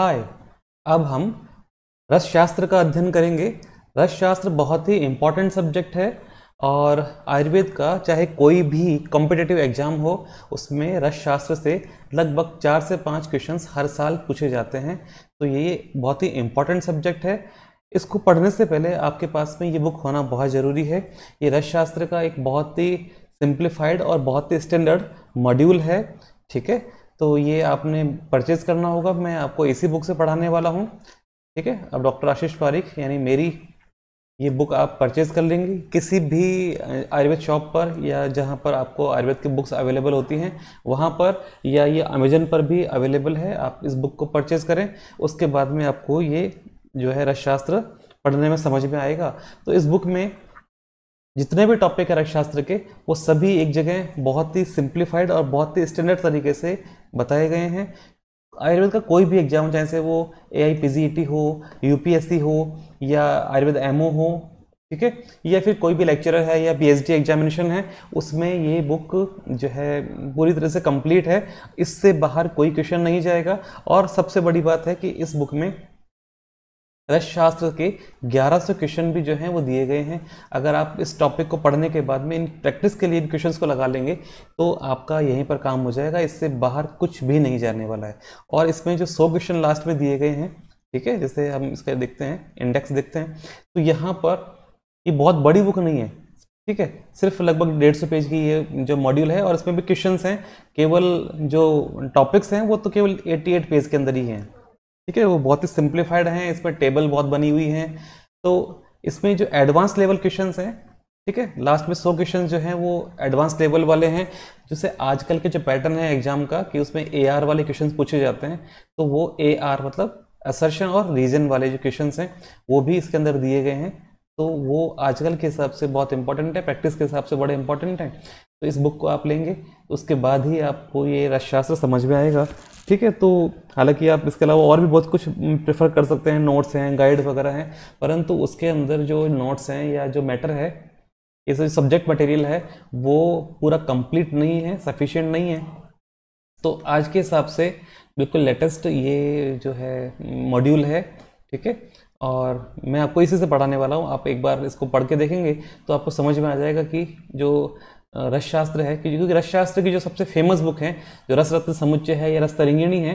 हाय अब हम रसशास्त्र का अध्ययन करेंगे रसशास्त्र बहुत ही इम्पॉर्टेंट सब्जेक्ट है और आयुर्वेद का चाहे कोई भी कॉम्पिटेटिव एग्जाम हो उसमें रसशास्त्र से लगभग चार से पाँच क्वेश्चंस हर साल पूछे जाते हैं तो ये बहुत ही इम्पॉर्टेंट सब्जेक्ट है इसको पढ़ने से पहले आपके पास में ये बुक होना बहुत ज़रूरी है ये रसशास्त्र का एक बहुत ही सिंप्लीफाइड और बहुत ही स्टैंडर्ड मॉड्यूल है ठीक है तो ये आपने परचेज़ करना होगा मैं आपको इसी बुक से पढ़ाने वाला हूँ ठीक है अब डॉक्टर आशीष पारिक यानी मेरी ये बुक आप परचेज़ कर लेंगे किसी भी आयुर्वेद शॉप पर या जहाँ पर आपको आयुर्वेद की बुक्स अवेलेबल होती हैं वहाँ पर या ये अमेजन पर भी अवेलेबल है आप इस बुक को परचेज़ करें उसके बाद में आपको ये जो है रसशास्त्र पढ़ने में समझ में आएगा तो इस बुक में जितने भी टॉपिक है रसशास्त्र के वो सभी एक जगह बहुत ही सिंप्लीफाइड और बहुत ही स्टैंडर्ड तरीके से बताए गए हैं आयुर्वेद का कोई भी एग्जाम चाहे वो ए आई e हो यूपीएससी हो या आयुर्वेद एम हो ठीक है या फिर कोई भी लेक्चरर है या पीएचडी एग्जामिनेशन है उसमें ये बुक जो है पूरी तरह से कंप्लीट है इससे बाहर कोई क्वेश्चन नहीं जाएगा और सबसे बड़ी बात है कि इस बुक में रसशास्त्र के 1100 क्वेश्चन भी जो हैं वो दिए गए हैं अगर आप इस टॉपिक को पढ़ने के बाद में इन प्रैक्टिस के लिए इन क्वेश्चंस को लगा लेंगे तो आपका यहीं पर काम हो जाएगा इससे बाहर कुछ भी नहीं जाने वाला है और इसमें जो सौ क्वेश्चन लास्ट में दिए गए हैं ठीक है जैसे हम इसका देखते हैं इंडेक्स देखते हैं तो यहाँ पर ये बहुत बड़ी बुक नहीं है ठीक है सिर्फ लगभग डेढ़ सौ पेज की ये जो मॉड्यूल है और इसमें भी क्वेश्चंस हैं केवल जो टॉपिक्स हैं वो तो केवल 88 पेज के अंदर ही हैं ठीक है वो बहुत ही सिंप्लीफाइड हैं इसमें टेबल बहुत बनी हुई हैं तो इसमें जो एडवांस लेवल क्वेश्चन हैं ठीक है लास्ट में सौ क्वेश्चन जो हैं वो एडवांस लेवल वाले हैं जैसे आजकल के जो पैटर्न है एग्जाम का कि उसमें ए आर वाले क्वेश्चन पूछे जाते हैं तो वो ए आर मतलब असर्शन और रीजन वाले जो क्वेश्चन हैं वो भी इसके अंदर दिए गए हैं तो वो आजकल के हिसाब से बहुत इंपॉर्टेंट है प्रैक्टिस के हिसाब से बड़े इंपॉर्टेंट हैं तो इस बुक को आप लेंगे उसके बाद ही आपको ये रसशास्त्र समझ में आएगा ठीक है तो हालांकि आप इसके अलावा और भी बहुत कुछ प्रेफर कर सकते हैं नोट्स हैं गाइड वगैरह हैं परंतु उसके अंदर जो नोट्स हैं या जो मैटर है ये जो सब्जेक्ट मटेरियल है वो पूरा कंप्लीट नहीं है सफिशिएंट नहीं है तो आज के हिसाब से बिल्कुल लेटेस्ट ये जो है मॉड्यूल है ठीक है और मैं आपको इसी से पढ़ाने वाला हूँ आप एक बार इसको पढ़ के देखेंगे तो आपको समझ में आ जाएगा कि जो रस शास्त्र है क्योंकि क्योंकि रस शास्त्र की जो सबसे फेमस बुक है जो रस रत्न समुच्चय है या रस तरंगिणी है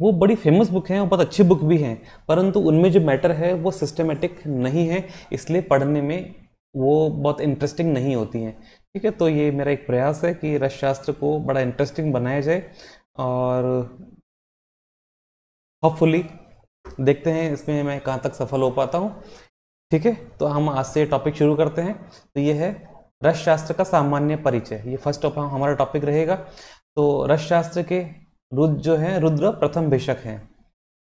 वो बड़ी फेमस बुक हैं और बहुत अच्छी बुक भी हैं परंतु उनमें जो मैटर है वो सिस्टमेटिक नहीं है इसलिए पढ़ने में वो बहुत इंटरेस्टिंग नहीं होती हैं ठीक है तो ये मेरा एक प्रयास है कि रस शास्त्र को बड़ा इंटरेस्टिंग बनाया जाए और होपफुली देखते हैं इसमें मैं कहाँ तक सफल हो पाता हूँ ठीक है तो हम आज से टॉपिक शुरू करते हैं तो ये है रस शास्त्र का सामान्य परिचय ये फर्स्ट ऑफ हमारा टॉपिक रहेगा तो रस शास्त्र के रुद्र जो है रुद्र प्रथम भिषक हैं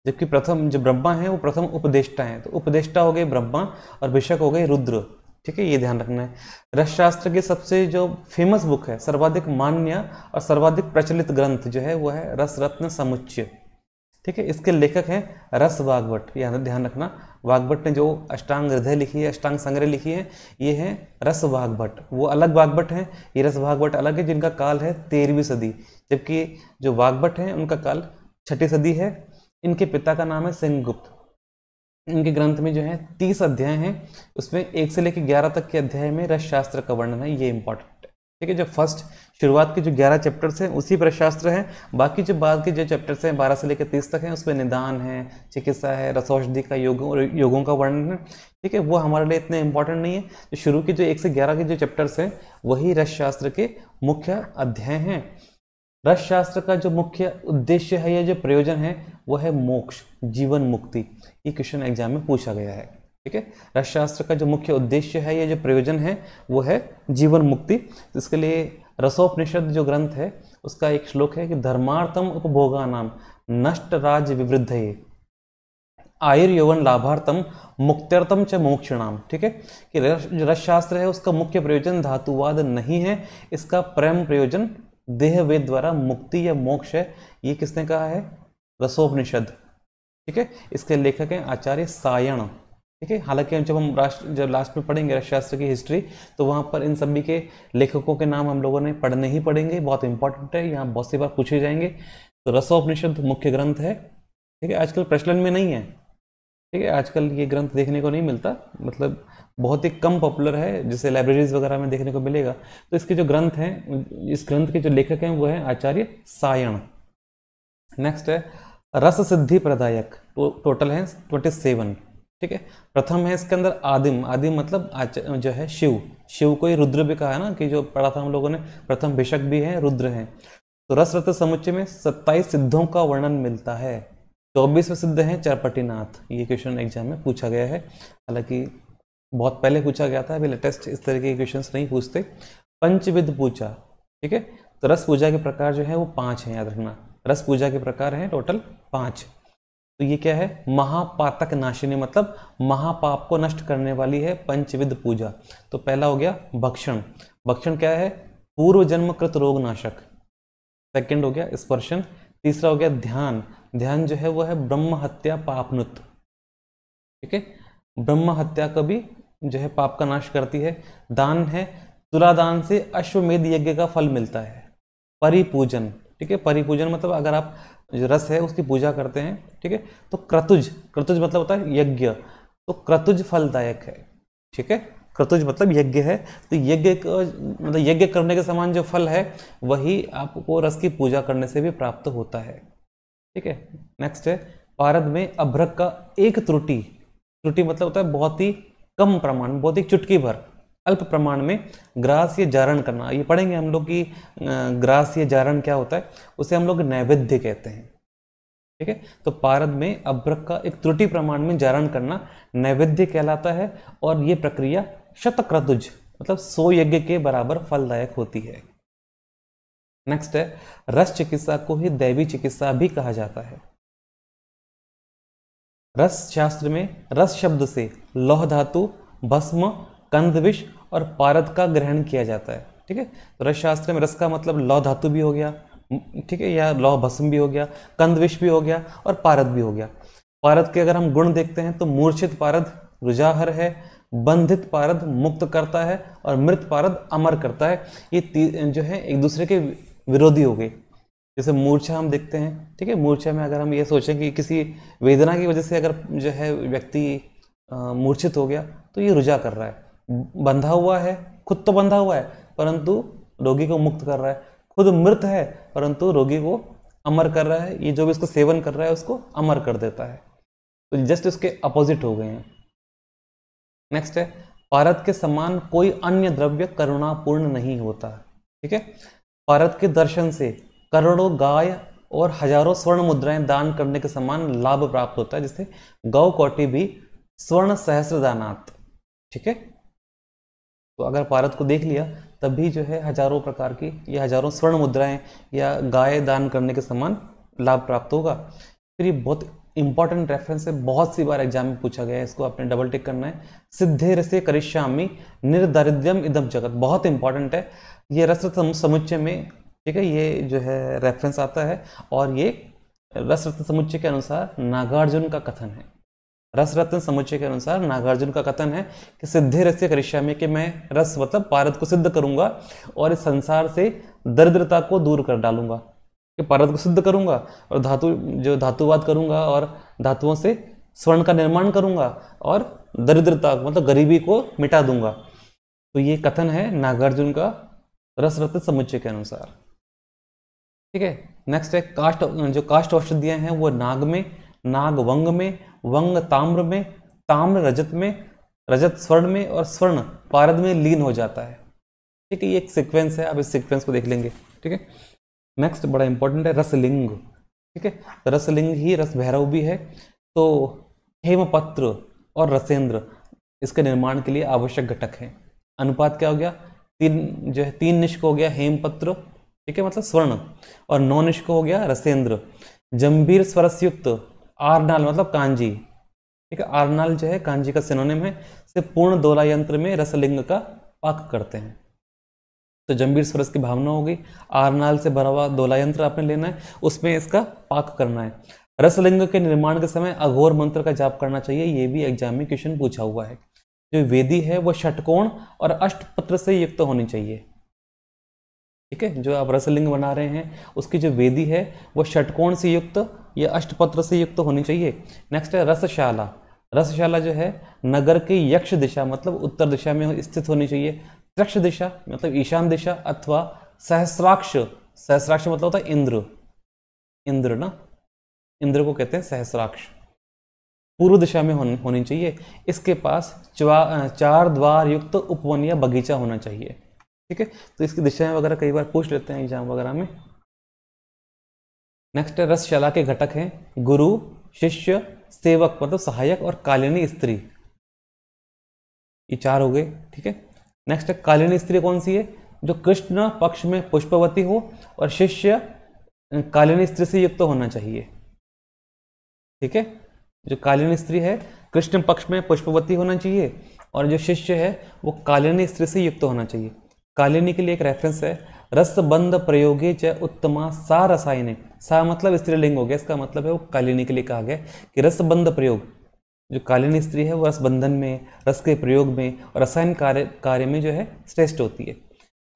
जबकि प्रथम जो ब्रह्मा है वो प्रथम उपदेष्टा है तो उपदेष्टा हो गए ब्रह्मा और भिषक हो गए रुद्र ठीक है ये ध्यान रखना है रस शास्त्र के सबसे जो फेमस बुक है सर्वाधिक मान्य और सर्वाधिक प्रचलित ग्रंथ जो है वो है रस रत्न समुच्चय ठीक है इसके लेखक हैं रस भागवत ध्यान रखना वाग्भट ने जो अष्टांग हृदय लिखी है अष्टांग संग्रह लिखी है ये है रस वाग्भट वो अलग वाग्भट हैं ये रस वाग्भट अलग है जिनका काल है तेरहवीं सदी जबकि जो वाग्भट हैं उनका काल छठी सदी है इनके पिता का नाम है सिंहगुप्त इनके ग्रंथ में जो है तीस अध्याय हैं उसमें एक से लेकर ग्यारह तक के अध्याय में रस शास्त्र का वर्णन है ये इंपॉर्टेंट ठीक है जो फर्स्ट शुरुआत के जो ग्यारह चैप्टर्स हैं उसी पर शास्त्र हैं बाकी जो बाद के जो चैप्टर्स हैं बारह से लेकर तीस तक हैं उसमें निदान है चिकित्सा है रसौषधि का योग योगों का वर्णन है ठीक है वो हमारे लिए इतने इंपॉर्टेंट नहीं है तो शुरू के जो एक से ग्यारह के जो चैप्टर्स हैं वही रस शास्त्र के मुख्य अध्याय हैं रस शास्त्र का जो मुख्य उद्देश्य है या जो प्रयोजन है वह है मोक्ष जीवन मुक्ति ये क्वेश्चन एग्जाम में पूछा गया है ठीक है रसशास्त्र का जो मुख्य उद्देश्य है ये जो प्रयोजन है वो है जीवन मुक्ति तो इसके लिए रसोपनिषद जो ग्रंथ है उसका एक श्लोक है कि धर्मार्थम उपभोगा नाम नष्ट राज विवृद्ध आयुर्यौवन लाभार्थम मुक्त्यर्थम च मोक्षणाम ठीक है कि जो रसशास्त्र है उसका मुख्य प्रयोजन धातुवाद नहीं है इसका प्रेम प्रयोजन देह वेद द्वारा मुक्ति या मोक्ष है ये किसने कहा है रसोपनिषद ठीक है इसके लेखक हैं आचार्य सायण ठीक है हालांकि हम जब हम राष्ट्र जब लास्ट में पढ़ेंगे राष्ट्रशास्त्र की हिस्ट्री तो वहाँ पर इन सभी के लेखकों के नाम हम लोगों ने पढ़ने ही पड़ेंगे बहुत इंपॉर्टेंट है यहाँ बहुत सी बार पूछे जाएंगे तो रसोपनिषद मुख्य ग्रंथ है ठीक है आजकल प्रचलन में नहीं है ठीक है आजकल ये ग्रंथ देखने को नहीं मिलता मतलब बहुत ही कम पॉपुलर है जिसे लाइब्रेरीज वगैरह में देखने को मिलेगा तो इसके जो ग्रंथ हैं इस ग्रंथ के जो लेखक हैं वो हैं आचार्य सायण नेक्स्ट है रस सिद्धि प्रदायक तो टोटल हैं ट्वेंटी सेवन ठीक है प्रथम है इसके अंदर आदिम आदिम मतलब जो है शिव शिव को ही रुद्र भी कहा है ना कि जो पढ़ा था हम लोगों ने प्रथम भिषक भी है रुद्र है तो रस रत्न समुच्चय में सत्ताईस सिद्धों का वर्णन मिलता है चौबीसवें सिद्ध है चरपटीनाथ ये क्वेश्चन एग्जाम में पूछा गया है हालांकि बहुत पहले पूछा गया था अभी लेटेस्ट इस तरह के क्वेश्चंस नहीं पूछते पंचविद पूजा ठीक है तो रस पूजा के प्रकार जो है वो पांच है याद रखना रस पूजा के प्रकार है टोटल पांच तो ये क्या है महापातक नाशिनी मतलब महापाप को नष्ट करने वाली है पंचविद पूजा तो पहला हो गया भक्षण भक्षण क्या है पूर्व जन्मकृत रोगनाशक सेकेंड हो गया स्पर्शन तीसरा हो गया ध्यान ध्यान जो है वो है ब्रह्म हत्या पापनुत ठीक है ब्रह्म हत्या का भी जो है पाप का नाश करती है दान है तुला दान से अश्वमेध यज्ञ का फल मिलता है परिपूजन ठीक है परिपूजन मतलब अगर आप जो रस है उसकी पूजा करते हैं ठीक है तो क्रतुज क्रतुज मतलब होता है यज्ञ तो क्रतुज फलदायक है ठीक है क्रतुज मतलब यज्ञ है तो यज्ञ मतलब यज्ञ करने के समान जो फल है वही आपको रस की पूजा करने से भी प्राप्त होता है ठीक है नेक्स्ट है भारत में अभ्रक का एक त्रुटि त्रुटि मतलब होता है बहुत ही कम प्रमाण बहुत ही चुटकी भर अल्प प्रमाण में ग्रास्य जारण करना ये पढ़ेंगे हम लोग कि ग्रास्य जारण क्या होता है उसे हम लोग नैवेद्य कहते हैं ठीक है तो पारद में अभ्रक का एक त्रुटि प्रमाण में जारण करना नैवेद्य कहलाता है और ये प्रक्रिया शतक्रतुज मतलब सो यज्ञ के बराबर फलदायक होती है नेक्स्ट है रस चिकित्सा को ही दैवी चिकित्सा भी कहा जाता है रस शास्त्र में रस शब्द से लौह धातु भस्म कंधविष और पारद का ग्रहण किया जाता है ठीक है तो रस शास्त्र में रस का मतलब लौ धातु भी हो गया ठीक है या लौ भस्म भी हो गया कंधविष भी हो गया और पारद भी हो गया पारद के अगर हम गुण देखते हैं तो मूर्छित पारद रुझाहर है बंधित पारद मुक्त करता है और मृत पारद अमर करता है ये जो है एक दूसरे के विरोधी हो गए जैसे मूर्छा हम देखते हैं ठीक है मूर्छा में अगर हम ये सोचें कि किसी वेदना की वजह से अगर जो है व्यक्ति मूर्छित हो गया तो ये रुझा कर रहा है बंधा हुआ है खुद तो बंधा हुआ है परंतु रोगी को मुक्त कर रहा है खुद मृत है परंतु रोगी को अमर कर रहा है ये जो भी इसको सेवन कर रहा है उसको अमर कर देता है तो जस्ट उसके अपोजिट हो गए हैं नेक्स्ट है भारत के समान कोई अन्य द्रव्य करुणापूर्ण नहीं होता ठीक है भारत के दर्शन से करोड़ों गाय और हजारों स्वर्ण मुद्राएं दान करने के समान लाभ प्राप्त होता है जिससे गौ कोटि भी स्वर्ण सहस्रदानात ठीक है तो अगर भारत को देख लिया तब भी जो है हजारों प्रकार की या हजारों स्वर्ण मुद्राएं या गाय दान करने के समान लाभ प्राप्त होगा फिर ये बहुत इंपॉर्टेंट रेफरेंस है बहुत सी बार एग्जाम में पूछा गया है इसको आपने डबल टिक करना है सिद्धे रसे करिश्यामी निर्दारिद्र्यम इदम जगत बहुत इंपॉर्टेंट है ये रस समुच्चय में ठीक है ये जो है रेफरेंस आता है और ये रस समुच्चय के अनुसार नागार्जुन का कथन है रस रत्न समुच्चय के अनुसार नागार्जुन का कथन है कि सिद्धि रस्य करिष्या में कि मैं रस मतलब पारद को सिद्ध करूंगा और इस संसार से दरिद्रता को दूर कर डालूंगा कि पारद को सिद्ध करूंगा और धातु जो धातुवाद करूंगा और धातुओं से स्वर्ण का निर्माण करूंगा और दरिद्रता मतलब गरीबी को मिटा दूंगा तो ये कथन है नागार्जुन का रस रत्न समुच्चय के अनुसार ठीक है नेक्स्ट है काष्ट जो काष्ट औषधियाँ हैं वो नाग में नाग वंग में वंग ताम्र में ताम्र रजत में रजत स्वर्ण में और स्वर्ण पारद में लीन हो जाता है ठीक है ये एक सीक्वेंस है आप इस सीक्वेंस को देख लेंगे ठीक है नेक्स्ट बड़ा इंपॉर्टेंट है रसलिंग ठीक है तो रसलिंग ही रस भैरव भी है तो हेमपत्र और रसेंद्र इसके निर्माण के लिए आवश्यक घटक हैं अनुपात क्या हो गया तीन जो है तीन निष्क हो गया हेमपत्र ठीक है मतलब स्वर्ण और नौ निष्क हो गया रसेंद्र जम्बीर स्वरसयुक्त आरनाल मतलब कांजी ठीक है आरनाल जो है कांजी का सिनोनिम है से पूर्ण दोला यंत्र में रसलिंग का पाक करते हैं तो जम्बीर स्वरस की भावना होगी आरनाल से भरा हुआ दोला यंत्र आपने लेना है उसमें इसका पाक करना है रसलिंग के निर्माण के समय अघोर मंत्र का जाप करना चाहिए ये भी एग्जाम में क्वेश्चन पूछा हुआ है जो वेदी है वह षटकोण और अष्टपत्र से युक्त होनी चाहिए ठीक है जो आप रसलिंग बना रहे हैं उसकी जो वेदी है वो षटकोण से युक्त या अष्टपत्र से युक्त होनी चाहिए नेक्स्ट है रसशाला रसशाला जो है नगर के यक्ष दिशा मतलब उत्तर दिशा में स्थित होनी चाहिए त्रक्ष दिशा मतलब ईशान दिशा अथवा सहस्राक्ष सहस्राक्ष मतलब होता है इंद्र इंद्र ना इंद्र को कहते हैं सहस्राक्ष पूर्व दिशा में होनी होनी चाहिए इसके पास चार द्वार युक्त उपवन या बगीचा होना चाहिए ठीक है तो इसकी दिशाएं वगैरह कई बार पूछ लेते हैं एग्जाम वगैरह में नेक्स्ट है रसशाला के घटक हैं गुरु शिष्य सेवक मतलब सहायक और कालीनी स्त्री ये चार हो गए ठीक है नेक्स्ट है कालीनी स्त्री कौन सी है जो कृष्ण पक्ष में पुष्पवती हो और शिष्य कालीनी स्त्री से युक्त तो होना चाहिए ठीक है जो कालीन स्त्री है कृष्ण पक्ष में पुष्पवती होना चाहिए और जो शिष्य है वो कालीन स्त्री से युक्त तो होना चाहिए कालिनी के लिए एक रेफरेंस है रसबंध प्रयोगे च उत्तमा सा रसायने सा मतलब स्त्रीलिंग हो गया इसका मतलब है वो कालिनी के लिए कहा गया कि रसबंध प्रयोग जो कालीन स्त्री है वो रसबंधन में रस के प्रयोग में और रसायन कार्य कार्य में जो है श्रेष्ठ होती है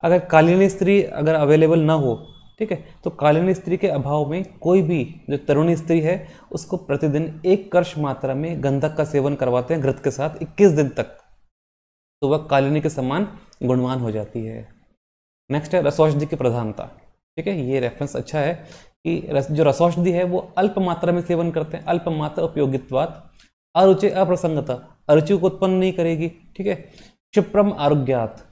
अगर कालीन स्त्री अगर अवेलेबल ना हो ठीक है तो कालीन स्त्री के अभाव में कोई भी जो तरुण स्त्री है उसको प्रतिदिन एक कर्ष मात्रा में गंधक का सेवन करवाते हैं घृत के साथ 21 दिन तक तो वह कालिनी के समान गुणवान हो जाती है नेक्स्ट है रसौषधि की प्रधानता ठीक है ये रेफरेंस अच्छा है कि रस, जो रसौषधि है वो अल्प मात्रा में सेवन करते हैं अल्प मात्रा उपयोगित्वात अरुचि अप्रसंगता अरुचि को उत्पन्न नहीं करेगी ठीक है क्षिप्रम आरोग्यात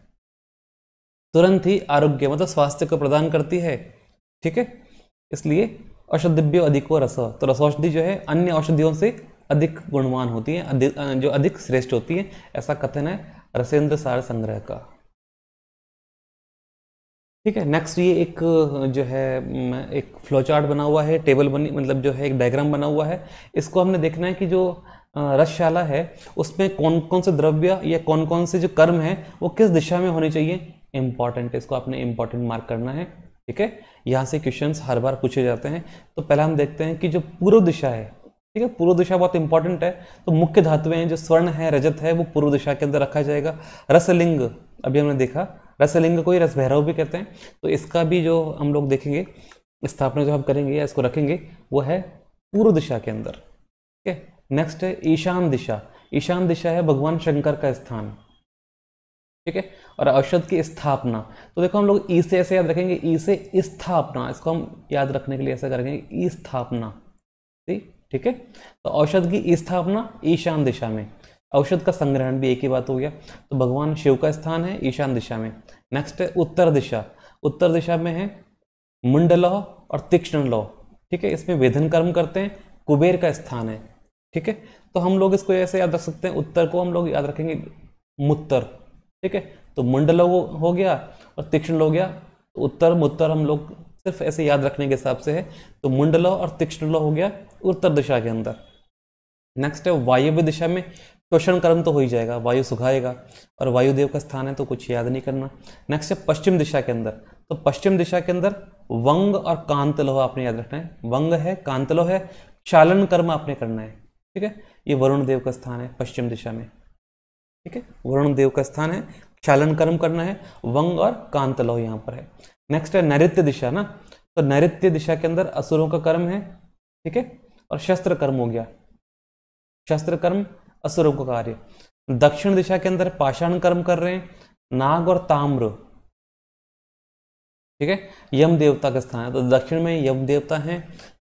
तुरंत ही आरोग्य मतलब स्वास्थ्य को प्रदान करती है ठीक है इसलिए औषधिभ्य अधिको रस तो रसौषधि जो है अन्य औषधियों से अधिक गुणवान होती है अधिक, जो अधिक श्रेष्ठ होती है ऐसा कथन है रसेंद्र सार संग्रह का ठीक है नेक्स्ट ये एक जो है एक फ्लो चार्ट बना हुआ है टेबल बनी मतलब जो है एक डायग्राम बना हुआ है इसको हमने देखना है कि जो रसशाला है उसमें कौन कौन से द्रव्य या कौन कौन से जो कर्म है वो किस दिशा में होने चाहिए इंपॉर्टेंट इसको आपने इंपॉर्टेंट मार्क करना है ठीक है यहाँ से क्वेश्चन हर बार पूछे जाते हैं तो पहला हम देखते हैं कि जो पूर्व दिशा है ठीक है पूर्व दिशा बहुत इंपॉर्टेंट है तो मुख्य धातुएं हैं जो स्वर्ण है रजत है वो पूर्व दिशा के अंदर रखा जाएगा रसलिंग अभी हमने देखा रसलिंग को ही रस भैरव भी कहते हैं तो इसका भी जो हम लोग देखेंगे स्थापना जो हम करेंगे या इसको रखेंगे वो है पूर्व दिशा के अंदर ठीक है नेक्स्ट है ईशान दिशा ईशान दिशा है भगवान शंकर का स्थान ठीक है और औषध की स्थापना तो देखो हम लोग ई से ऐसे याद रखेंगे ई से स्थापना इसको हम याद रखने के लिए ऐसा करेंगे ई स्थापना ठीक है तो औषध की स्थापना ईशान दिशा में औषध का संग्रहण भी एक ही बात हो गया तो भगवान शिव का स्थान है ईशान दिशा में नेक्स्ट है उत्तर दिशा उत्तर दिशा में है मुंडलौ और तीक्ष्ण लौ ठीक है इसमें वेधन कर्म करते हैं कुबेर का स्थान है ठीक है तो हम लोग इसको ऐसे याद रख सकते हैं उत्तर को हम लोग याद रखेंगे मुत्तर ठीक है तो मंडल हो गया और तीक्ष्ण हो गया तो उत्तर मुत्तर हम लोग सिर्फ ऐसे याद रखने के हिसाब से है तो मुंडल और तीक्ष्ण हो गया उत्तर दिशा के अंदर नेक्स्ट है वायव्य दिशा में क्वेश्चन कर्म तो हो ही जाएगा वायु सुखाएगा और वायुदेव का स्थान है तो कुछ याद नहीं करना नेक्स्ट है पश्चिम दिशा के अंदर तो पश्चिम दिशा के अंदर वंग और कांतलोह आपने याद रखना है वंग है कांतलोह है चालन कर्म आपने करना है ठीक है ये वरुण देव का स्थान है पश्चिम दिशा में ठीक है वरुण देव का स्थान है चालन कर्म करना है वंग और कांतलोह यहाँ पर है नेक्स्ट है नैत्य दिशा ना तो नैत्य दिशा के अंदर असुरों का कर्म है ठीक है और शस्त्र कर्म हो गया शस्त्र कर्म असुरों का कार्य दक्षिण दिशा के अंदर पाषाण कर्म कर रहे हैं नाग और ताम्र ठीक है यम देवता का स्थान है तो दक्षिण में यम देवता हैं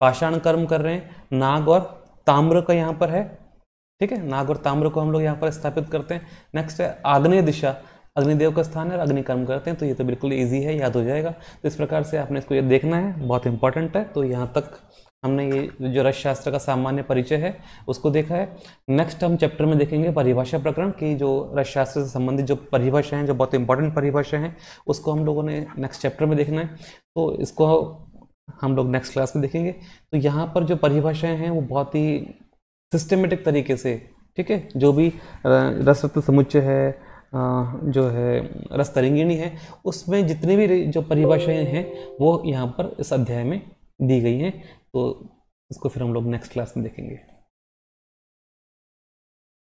पाषाण कर्म कर रहे हैं नाग और ताम्र का यहां पर है ठीक है नाग और ताम्र को हम लोग यहाँ पर स्थापित करते हैं नेक्स्ट है आग्नेय दिशा अग्निदेव का स्थान है और अग्नि कर्म करते हैं तो ये तो बिल्कुल ईजी है याद हो जाएगा तो इस प्रकार से आपने इसको ये देखना है बहुत इंपॉर्टेंट है तो यहाँ तक हमने ये जो रसशास्त्र का सामान्य परिचय है उसको देखा है नेक्स्ट हम चैप्टर में देखेंगे परिभाषा प्रकरण की जो रसशास्त्र से संबंधित जो परिभाषाएं जो बहुत इंपॉर्टेंट परिभाषा हैं उसको हम लोगों ने नेक्स्ट चैप्टर में देखना है तो इसको हम लोग नेक्स्ट क्लास में देखेंगे तो यहाँ पर जो परिभाषाएँ हैं वो बहुत ही सिस्टमेटिक तरीके से ठीक है जो भी रसरत्व समुच्चय है जो है रस तरंगिणी है उसमें जितनी भी जो परिभाषाएं हैं वो यहाँ पर इस अध्याय में दी गई हैं तो इसको फिर हम लोग नेक्स्ट क्लास में देखेंगे